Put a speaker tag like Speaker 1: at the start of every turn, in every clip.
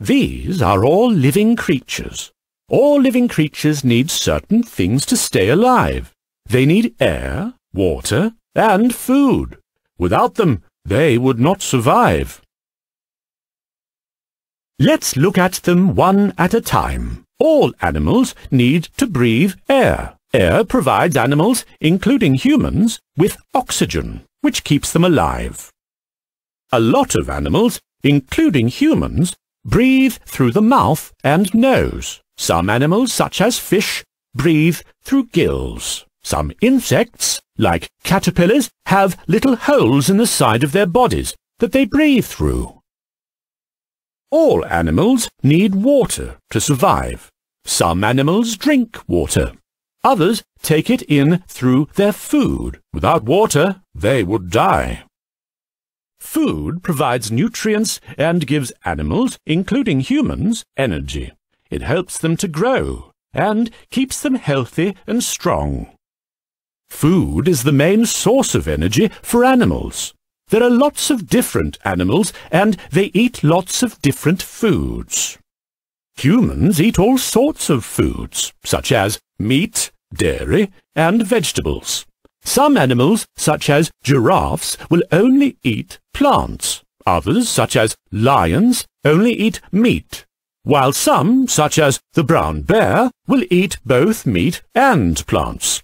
Speaker 1: These are all living creatures. All living creatures need certain things to stay alive. They need air, water, and food. Without them, they would not survive. Let's look at them one at a time. All animals need to breathe air. Air provides animals, including humans, with oxygen, which keeps them alive. A lot of animals, including humans, breathe through the mouth and nose. Some animals, such as fish, breathe through gills. Some insects, like caterpillars, have little holes in the side of their bodies that they breathe through. All animals need water to survive. Some animals drink water. Others take it in through their food. Without water, they would die. Food provides nutrients and gives animals, including humans, energy. It helps them to grow and keeps them healthy and strong. Food is the main source of energy for animals. There are lots of different animals and they eat lots of different foods. Humans eat all sorts of foods, such as meat, dairy and vegetables. Some animals, such as giraffes, will only eat plants. Others, such as lions, only eat meat. While some, such as the brown bear, will eat both meat and plants.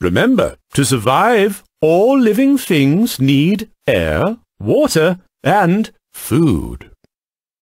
Speaker 1: Remember, to survive, all living things need air, water, and food.